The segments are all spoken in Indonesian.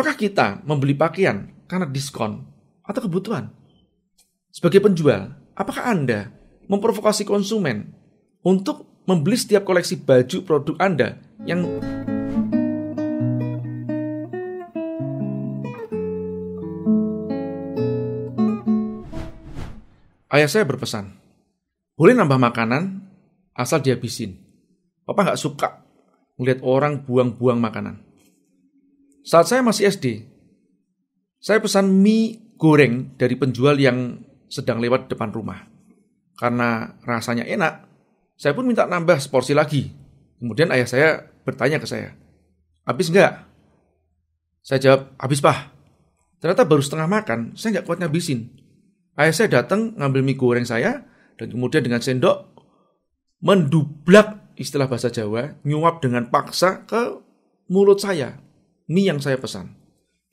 Apakah kita membeli pakaian karena diskon atau kebutuhan? Sebagai penjual, apakah Anda memprovokasi konsumen untuk membeli setiap koleksi baju produk Anda yang Ayah saya berpesan, boleh nambah makanan asal dihabisin. Papa nggak suka melihat orang buang-buang makanan. Saat saya masih SD, saya pesan mie goreng dari penjual yang sedang lewat depan rumah. Karena rasanya enak, saya pun minta nambah seporsi lagi. Kemudian ayah saya bertanya ke saya, habis nggak? Saya jawab, habis pak. Ternyata baru setengah makan, saya nggak kuat ngabisin. Ayah saya datang ngambil mie goreng saya, dan kemudian dengan sendok, mendublak istilah bahasa Jawa, nyuap dengan paksa ke mulut saya. Ini yang saya pesan.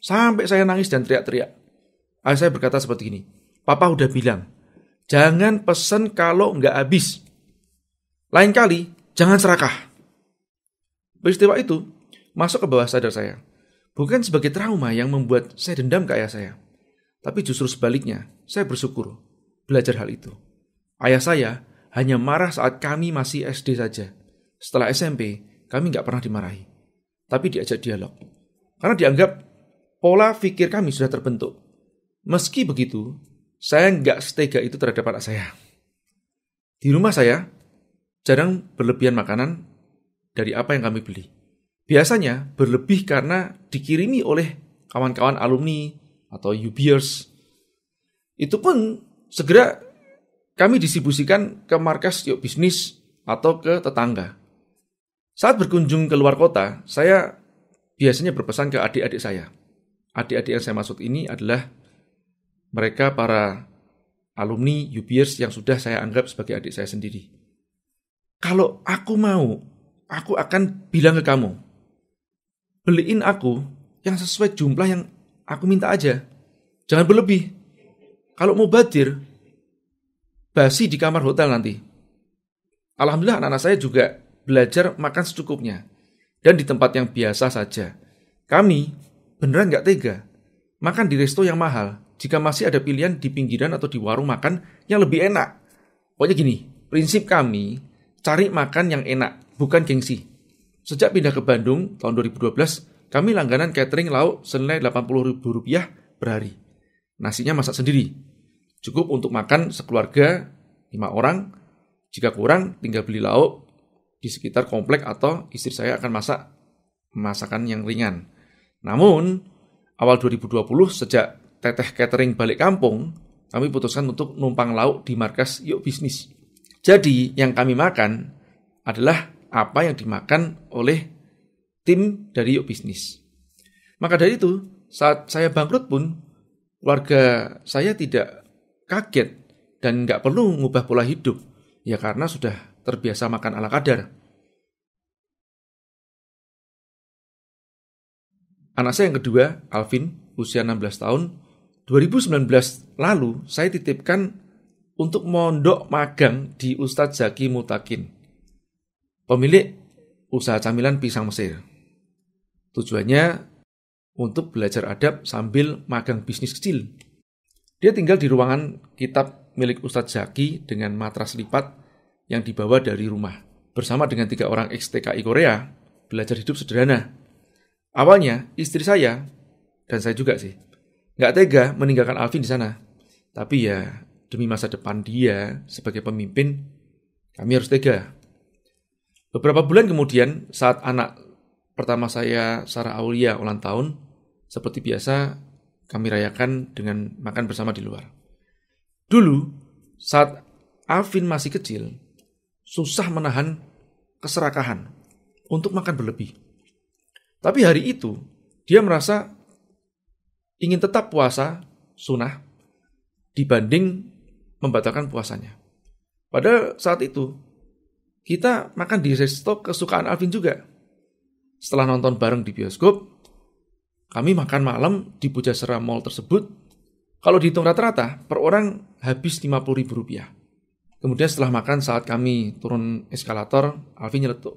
Sampai saya nangis dan teriak-teriak. Ayah saya berkata seperti ini. Papa udah bilang, jangan pesan kalau nggak habis. Lain kali, jangan serakah. Peristiwa itu masuk ke bawah sadar saya. Bukan sebagai trauma yang membuat saya dendam ke ayah saya. Tapi justru sebaliknya, saya bersyukur belajar hal itu. Ayah saya hanya marah saat kami masih SD saja. Setelah SMP, kami nggak pernah dimarahi. Tapi diajak dialog. Karena dianggap pola pikir kami sudah terbentuk. Meski begitu, saya nggak setega itu terhadap anak saya. Di rumah saya, jarang berlebihan makanan dari apa yang kami beli. Biasanya berlebih karena dikirimi oleh kawan-kawan alumni atau UBers. Itu pun segera kami distribusikan ke markas yuk bisnis atau ke tetangga. Saat berkunjung ke luar kota, saya biasanya berpesan ke adik-adik saya. Adik-adik yang saya maksud ini adalah mereka para alumni UBS yang sudah saya anggap sebagai adik saya sendiri. Kalau aku mau, aku akan bilang ke kamu, beliin aku yang sesuai jumlah yang aku minta aja. Jangan berlebih. Kalau mau badir, basi di kamar hotel nanti. Alhamdulillah anak-anak saya juga belajar makan secukupnya dan di tempat yang biasa saja. Kami beneran nggak tega. Makan di resto yang mahal jika masih ada pilihan di pinggiran atau di warung makan yang lebih enak. Pokoknya gini, prinsip kami cari makan yang enak, bukan gengsi. Sejak pindah ke Bandung tahun 2012, kami langganan catering lauk senilai Rp80.000 per hari. Nasinya masak sendiri. Cukup untuk makan sekeluarga, 5 orang. Jika kurang, tinggal beli lauk di sekitar komplek atau istri saya akan masak masakan yang ringan. Namun, awal 2020 sejak teteh catering balik kampung, kami putuskan untuk numpang lauk di markas Yuk Bisnis. Jadi, yang kami makan adalah apa yang dimakan oleh tim dari Yuk Bisnis. Maka dari itu, saat saya bangkrut pun, keluarga saya tidak kaget dan nggak perlu mengubah pola hidup. Ya karena sudah terbiasa makan ala kadar. Anak saya yang kedua, Alvin, usia 16 tahun, 2019 lalu saya titipkan untuk mondok magang di Ustadz Zaki Mutakin, pemilik usaha camilan pisang Mesir. Tujuannya untuk belajar adab sambil magang bisnis kecil. Dia tinggal di ruangan kitab milik Ustadz Zaki dengan matras lipat yang dibawa dari rumah. Bersama dengan tiga orang ex TKI Korea, belajar hidup sederhana Awalnya, istri saya, dan saya juga sih, nggak tega meninggalkan Alvin di sana. Tapi ya, demi masa depan dia sebagai pemimpin, kami harus tega. Beberapa bulan kemudian, saat anak pertama saya, Sarah Aulia, ulang tahun, seperti biasa, kami rayakan dengan makan bersama di luar. Dulu, saat Alvin masih kecil, susah menahan keserakahan untuk makan berlebih. Tapi hari itu dia merasa ingin tetap puasa sunnah dibanding membatalkan puasanya. Pada saat itu kita makan di resto kesukaan Alvin juga. Setelah nonton bareng di bioskop, kami makan malam di Pujasera Mall tersebut. Kalau dihitung rata-rata, per orang habis rp ribu rupiah. Kemudian setelah makan saat kami turun eskalator, Alvin nyeletuk.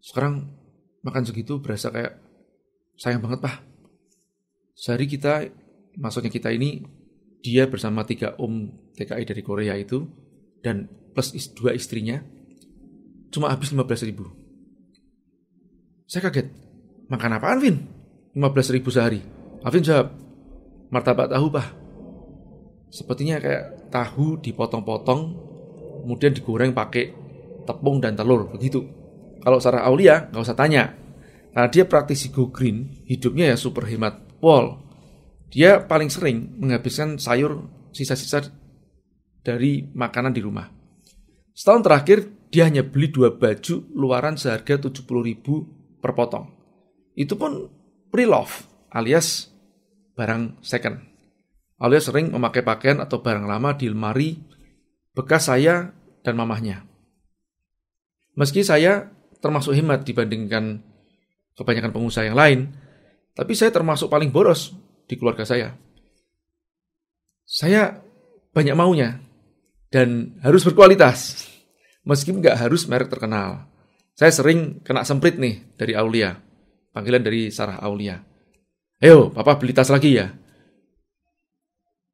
Sekarang makan segitu berasa kayak sayang banget pak. Sehari kita, maksudnya kita ini, dia bersama tiga om TKI dari Korea itu, dan plus dua istrinya, cuma habis 15 ribu. Saya kaget, makan apaan Vin? 15 ribu sehari. Alvin jawab, martabak tahu pak. Sepertinya kayak tahu dipotong-potong, kemudian digoreng pakai tepung dan telur, begitu. Kalau Sarah Aulia nggak usah tanya, karena dia praktisi go green, hidupnya ya super hemat wall. Dia paling sering menghabiskan sayur sisa-sisa dari makanan di rumah. Setahun terakhir, dia hanya beli dua baju luaran seharga 70 ribu per potong. Itu pun pre-love alias barang second. Alias sering memakai pakaian atau barang lama di lemari bekas saya dan mamahnya. Meski saya termasuk hemat dibandingkan kebanyakan pengusaha yang lain, tapi saya termasuk paling boros di keluarga saya. Saya banyak maunya dan harus berkualitas, meskipun nggak harus merek terkenal. Saya sering kena semprit nih dari Aulia, panggilan dari Sarah Aulia. Ayo, papa beli tas lagi ya.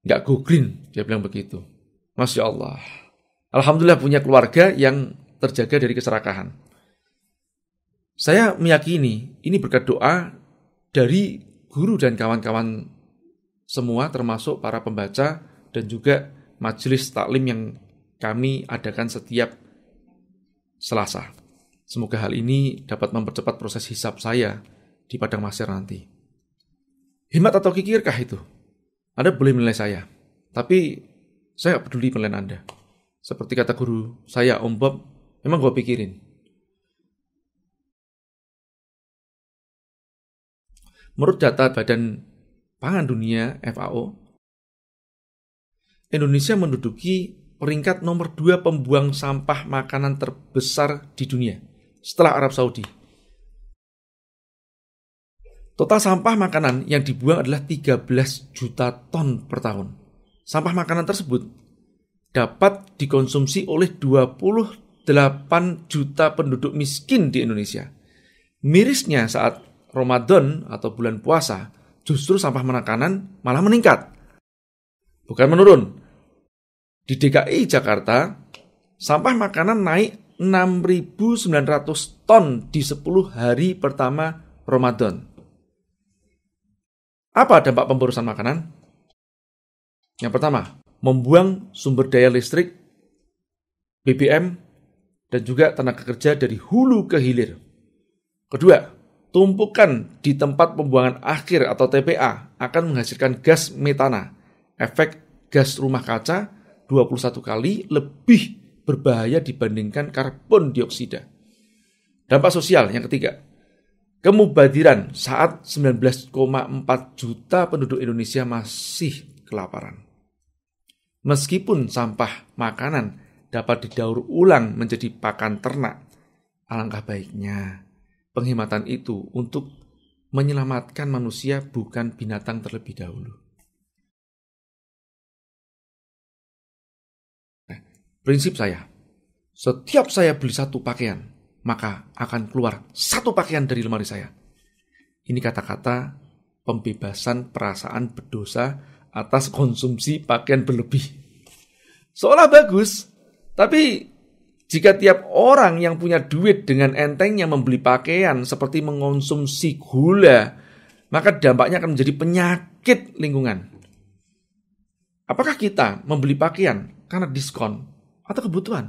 Nggak go green, dia bilang begitu. Masya Allah. Alhamdulillah punya keluarga yang terjaga dari keserakahan. Saya meyakini ini berkat doa dari guru dan kawan-kawan semua termasuk para pembaca dan juga majelis taklim yang kami adakan setiap Selasa. Semoga hal ini dapat mempercepat proses hisap saya di padang masir nanti. Himat atau kikirkah itu? Anda boleh menilai saya, tapi saya peduli penilaian Anda. Seperti kata guru saya, Om Bob, memang gue pikirin. Menurut data Badan Pangan Dunia FAO, Indonesia menduduki peringkat nomor dua pembuang sampah makanan terbesar di dunia setelah Arab Saudi. Total sampah makanan yang dibuang adalah 13 juta ton per tahun. Sampah makanan tersebut dapat dikonsumsi oleh 28 juta penduduk miskin di Indonesia. Mirisnya saat Ramadan atau bulan puasa, justru sampah makanan malah meningkat. Bukan menurun. Di DKI Jakarta, sampah makanan naik 6.900 ton di 10 hari pertama Ramadan. Apa dampak pemborosan makanan? Yang pertama, membuang sumber daya listrik, BBM, dan juga tenaga kerja dari hulu ke hilir. Kedua, Tumpukan di tempat pembuangan akhir atau TPA akan menghasilkan gas metana, efek gas rumah kaca 21 kali lebih berbahaya dibandingkan karbon dioksida. Dampak sosial yang ketiga, kemubadiran saat 19,4 juta penduduk Indonesia masih kelaparan. Meskipun sampah makanan dapat didaur ulang menjadi pakan ternak, alangkah baiknya penghematan itu untuk menyelamatkan manusia bukan binatang terlebih dahulu. Nah, prinsip saya, setiap saya beli satu pakaian, maka akan keluar satu pakaian dari lemari saya. Ini kata-kata pembebasan perasaan berdosa atas konsumsi pakaian berlebih. Seolah bagus, tapi jika tiap orang yang punya duit dengan entengnya membeli pakaian seperti mengonsumsi gula, maka dampaknya akan menjadi penyakit lingkungan. Apakah kita membeli pakaian karena diskon atau kebutuhan?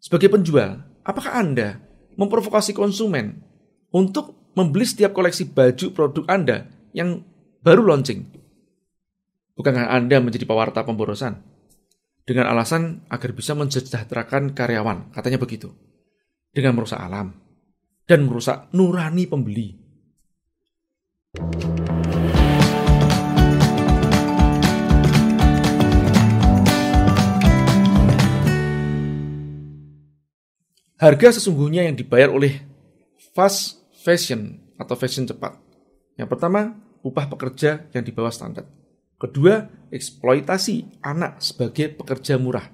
Sebagai penjual, apakah Anda memprovokasi konsumen untuk membeli setiap koleksi baju produk Anda yang baru launching? Bukankah Anda menjadi pewarta pemborosan? dengan alasan agar bisa mensejahterakan karyawan, katanya begitu. Dengan merusak alam dan merusak nurani pembeli. Harga sesungguhnya yang dibayar oleh fast fashion atau fashion cepat. Yang pertama, upah pekerja yang di bawah standar. Kedua, eksploitasi anak sebagai pekerja murah.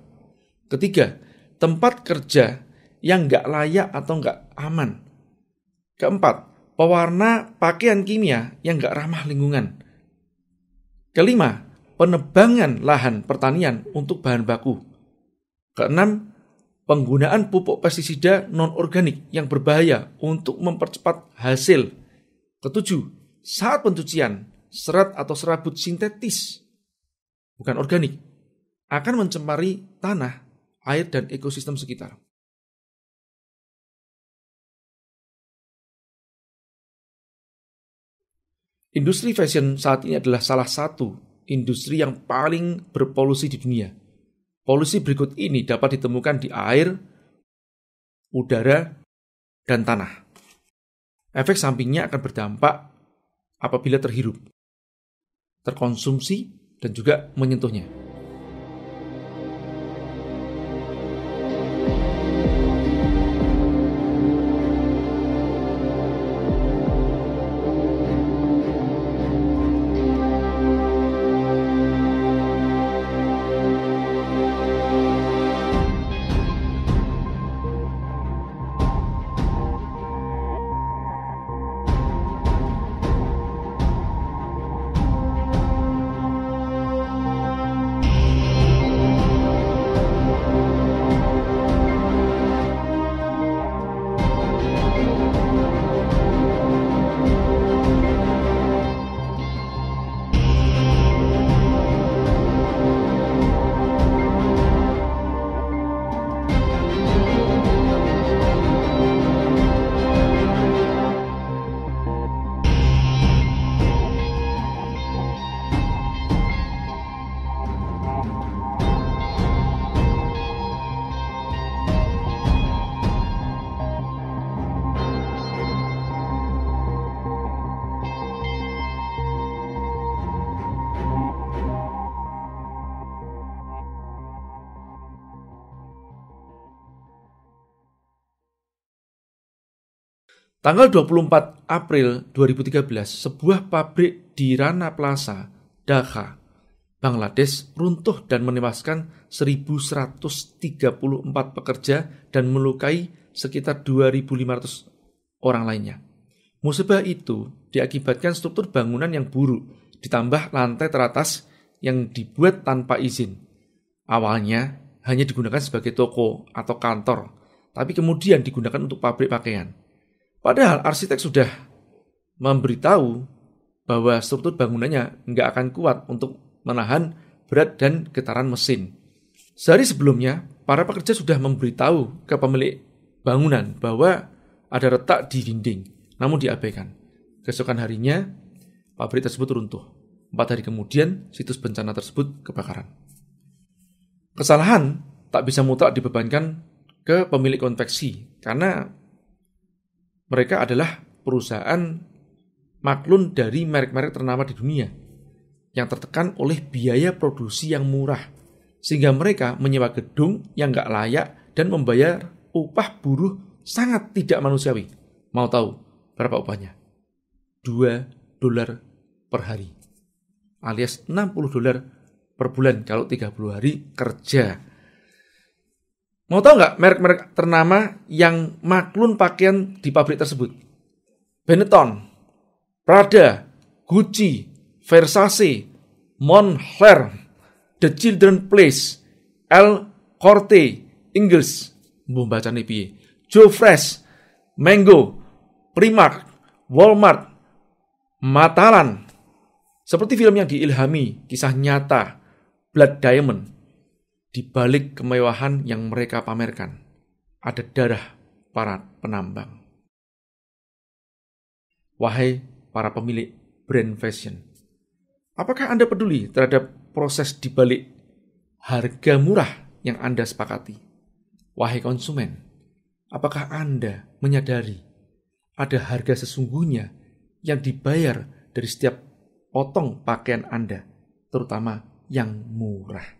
Ketiga, tempat kerja yang nggak layak atau nggak aman. Keempat, pewarna pakaian kimia yang nggak ramah lingkungan. Kelima, penebangan lahan pertanian untuk bahan baku. Keenam, penggunaan pupuk pestisida non-organik yang berbahaya untuk mempercepat hasil. Ketujuh, saat pencucian, serat atau serabut sintetis, bukan organik, akan mencemari tanah, air, dan ekosistem sekitar. Industri fashion saat ini adalah salah satu industri yang paling berpolusi di dunia. Polusi berikut ini dapat ditemukan di air, udara, dan tanah. Efek sampingnya akan berdampak apabila terhirup terkonsumsi, dan juga menyentuhnya. Tanggal 24 April 2013, sebuah pabrik di Rana Plaza, Dhaka, Bangladesh runtuh dan menewaskan 1134 pekerja dan melukai sekitar 2500 orang lainnya. Musibah itu diakibatkan struktur bangunan yang buruk, ditambah lantai teratas yang dibuat tanpa izin. Awalnya hanya digunakan sebagai toko atau kantor, tapi kemudian digunakan untuk pabrik pakaian. Padahal arsitek sudah memberitahu bahwa struktur bangunannya nggak akan kuat untuk menahan berat dan getaran mesin. Sehari sebelumnya, para pekerja sudah memberitahu ke pemilik bangunan bahwa ada retak di dinding, namun diabaikan. Kesokan harinya, pabrik tersebut runtuh. Empat hari kemudian, situs bencana tersebut kebakaran. Kesalahan tak bisa mutlak dibebankan ke pemilik konveksi, karena mereka adalah perusahaan maklun dari merek-merek ternama di dunia yang tertekan oleh biaya produksi yang murah sehingga mereka menyewa gedung yang nggak layak dan membayar upah buruh sangat tidak manusiawi. Mau tahu berapa upahnya? 2 dolar per hari alias 60 dolar per bulan kalau 30 hari kerja Mau tahu nggak merek-merek ternama yang maklun pakaian di pabrik tersebut? Benetton, Prada, Gucci, Versace, Montclair, The Children Place, El Corte, Ingles, mbah baca nih piye. Joe Fresh, Mango, Primark, Walmart, Matalan. Seperti film yang diilhami kisah nyata Blood Diamond di balik kemewahan yang mereka pamerkan, ada darah para penambang. Wahai para pemilik brand fashion, apakah Anda peduli terhadap proses di balik harga murah yang Anda sepakati? Wahai konsumen, apakah Anda menyadari ada harga sesungguhnya yang dibayar dari setiap potong pakaian Anda, terutama yang murah?